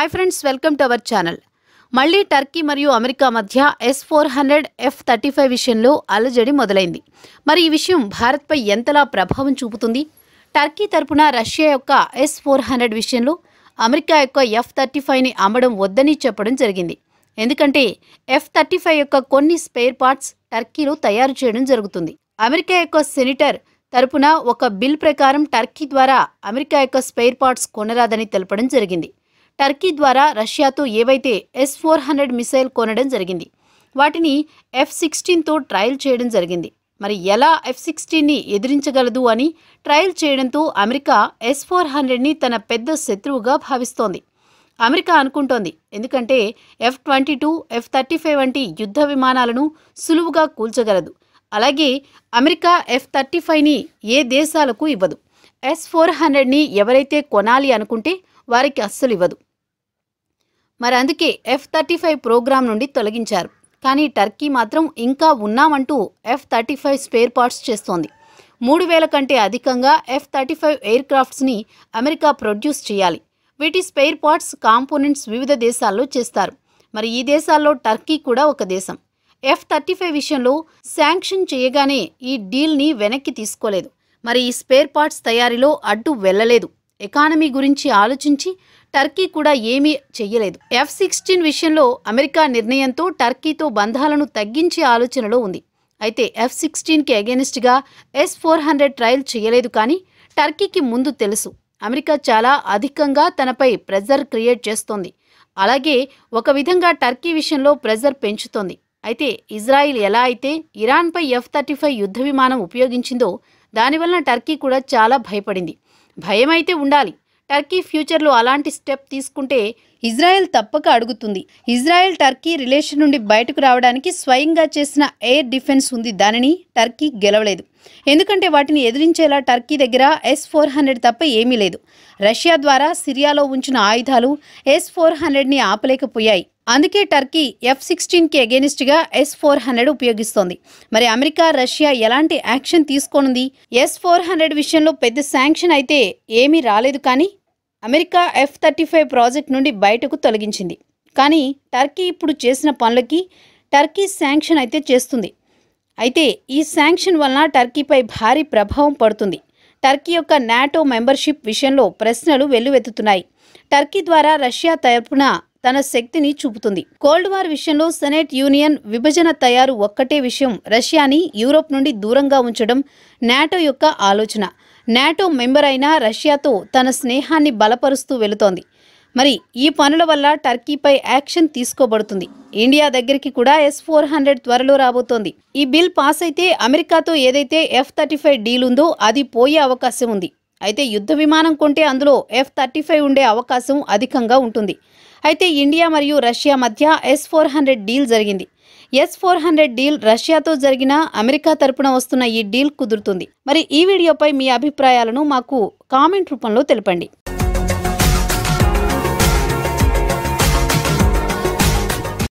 hi friends welcome to our channel మళ్ళీ Turkey మరియు America మధ్య S four hundred F thirty five విషయంలో అలజడి మొదలైంది మరి ఈ విషయం భారత్పై ఎంతలా ప్రభావం చూపుతుంది టర్కీ తరపున రష్యా యొక్క ఎస్ ఫోర్ హండ్రెడ్ విషయంలో అమెరికా యొక్క ఎఫ్ థర్టీ ఫైవ్ని అమ్మడం వద్దని చెప్పడం జరిగింది ఎందుకంటే ఎఫ్ థర్టీ ఫైవ్ యొక్క కొన్ని స్పేర్ పార్ట్స్ టర్కీలో తయారు చేయడం జరుగుతుంది అమెరికా యొక్క సెనిటర్ తరపున ఒక బిల్ ప్రకారం టర్కీ ద్వారా అమెరికా యొక్క స్పేర్ పార్ట్స్ కొనరాదని తెలపడం జరిగింది టర్కీ ద్వారా రష్యాతో ఏవైతే ఎస్ ఫోర్ హండ్రెడ్ మిసైల్ కొనడం జరిగింది వాటిని ఎఫ్ సిక్స్టీన్తో ట్రయల్ చేయడం జరిగింది మరి ఎలా ఎఫ్ సిక్స్టీన్ని ఎదిరించగలదు అని ట్రయల్ చేయడంతో అమెరికా ఎస్ ఫోర్ హండ్రెడ్ని తన పెద్ద శత్రువుగా భావిస్తోంది అమెరికా అనుకుంటోంది ఎందుకంటే F twenty two F thirty five వంటి యుద్ధ విమానాలను సులువుగా కూల్చగలదు అలాగే అమెరికా ఎఫ్ థర్టీ ఫైవ్ని ఏ దేశాలకు ఇవ్వదు ఎస్ ఫోర్ హండ్రెడ్ని ఎవరైతే కొనాలి అనుకుంటే వారికి అస్సలు ఇవ్వదు మరి అందుకే ఎఫ్ థర్టీ ఫైవ్ ప్రోగ్రాం నుండి తొలగించారు కానీ టర్కీ మాత్రం ఇంకా ఉన్నామంటూ F thirty five spare parts చేస్తోంది మూడు వేల కంటే అధికంగా ఎఫ్ థర్టీ ఫైవ్ ఎయిర్ క్రాఫ్ట్స్ని అమెరికా ప్రొడ్యూస్ చేయాలి వీటి స్పేర్ పార్ట్స్ కాంపోనెంట్స్ వివిధ దేశాల్లో చేస్తారు మరి ఈ దేశాల్లో టర్కీ కూడా ఒక దేశం ఎఫ్ థర్టీ ఫైవ్ విషయంలో శాంక్షన్ చేయగానే ఈ డీల్ని వెనక్కి తీసుకోలేదు మరి ఈ స్పేర్ పార్ట్స్ తయారీలో అడ్డు వెళ్ళలేదు ఎకానమీ గురించి ఆలోచించి టర్కీ కూడా ఏమీ చెయ్యలేదు ఎఫ్ సిక్స్టీన్ విషయంలో అమెరికా నిర్ణయంతో టర్కీతో బంధాలను తగ్గించే ఆలోచనలో ఉంది అయితే ఎఫ్ సిక్స్టీన్కి అగెనిస్ట్గా ఎస్ ఫోర్ హండ్రెడ్ ట్రయల్ చేయలేదు కానీ టర్కీకి ముందు తెలుసు అమెరికా చాలా అధికంగా తనపై ప్రెజర్ క్రియేట్ చేస్తోంది అలాగే ఒక విధంగా టర్కీ విషయంలో ప్రెజర్ పెంచుతోంది అయితే ఇజ్రాయిల్ ఎలా అయితే ఇరాన్పై ఎఫ్ థర్టీ ఫైవ్ యుద్ధ విమానం ఉపయోగించిందో దానివలన టర్కీ కూడా చాలా భయపడింది భయమైతే ఉండాలి టర్కీ ఫ్యూచర్లో అలాంటి స్టెప్ తీసుకుంటే ఇజ్రాయెల్ తప్పక అడుగుతుంది ఇజ్రాయెల్ టర్కీ రిలేషన్ నుండి బయటకు రావడానికి స్వయంగా చేసిన ఎయిర్ డిఫెన్స్ ఉంది దానిని టర్కీ గెలవలేదు ఎందుకంటే వాటిని ఎదిరించేలా టర్కీ దగ్గర ఎస్ ఫోర్ హండ్రెడ్ తప్ప ఏమీ లేదు రష్యా ద్వారా సిరియాలో ఉంచిన ఆయుధాలు ఎస్ ఫోర్ హండ్రెడ్ని ఆపలేకపోయాయి అందుకే టర్కీ ఎఫ్ సిక్స్టీన్కి అగేనిస్ట్గా ఎస్ ఫోర్ హండ్రెడ్ ఉపయోగిస్తోంది మరి అమెరికా రష్యా ఎలాంటి యాక్షన్ తీసుకోనుంది ఎస్ ఫోర్ హండ్రెడ్ విషయంలో పెద్ద శాంక్షన్ అయితే ఏమీ రాలేదు కానీ America F thirty five project నుండి బయటకు తొలగించింది కానీ టర్కీ ఇప్పుడు చేసిన పనులకి టర్కీ శాంక్షన్ అయితే చేస్తుంది అయితే ఈ శాంక్షన్ వలన టర్కీపై భారీ ప్రభావం పడుతుంది టర్కీ యొక్క నాటో మెంబర్షిప్ విషయంలో ప్రశ్నలు వెల్లువెత్తుతున్నాయి టర్కీ ద్వారా రష్యా తరపున తన శక్తిని చూపుతుంది కోల్డ్ వార్ విషయంలో సెనేట్ యూనియన్ విభజన తయారు ఒక్కటే విషయం రష్యాని యూరోప్ నుండి దూరంగా ఉంచడం నాటో యొక్క ఆలోచన నాటో మెంబర్ అయిన రష్యాతో తన స్నేహాన్ని బలపరుస్తూ వెళుతోంది మరి ఈ పనుల వల్ల టర్కీపై యాక్షన్ తీసుకోబడుతుంది ఇండియా దగ్గరికి కూడా ఎస్ ఫోర్ హండ్రెడ్ త్వరలో రాబోతోంది ఈ బిల్ పాస్ అయితే అమెరికాతో ఏదైతే ఎఫ్ థర్టీ ఫైవ్ డీల్ ఉందో అది పోయే అవకాశం ఉంది అయితే యుద్ధ విమానం కొంటే అందులో ఎఫ్ థర్టీ ఫైవ్ ఉండే అవకాశం అధికంగా ఉంటుంది అయితే ఇండియా మరియు రష్యా మధ్య ఎస్ ఫోర్ హండ్రెడ్ డీల్ జరిగింది ఎస్ ఫోర్ హండ్రెడ్ డీల్ రష్యాతో జరిగిన అమెరికా తరపున వస్తున్న ఈ డీల్ కుదురుతుంది మరి ఈ వీడియోపై మీ అభిప్రాయాలను మాకు కామెంట్ రూపంలో తెలపండి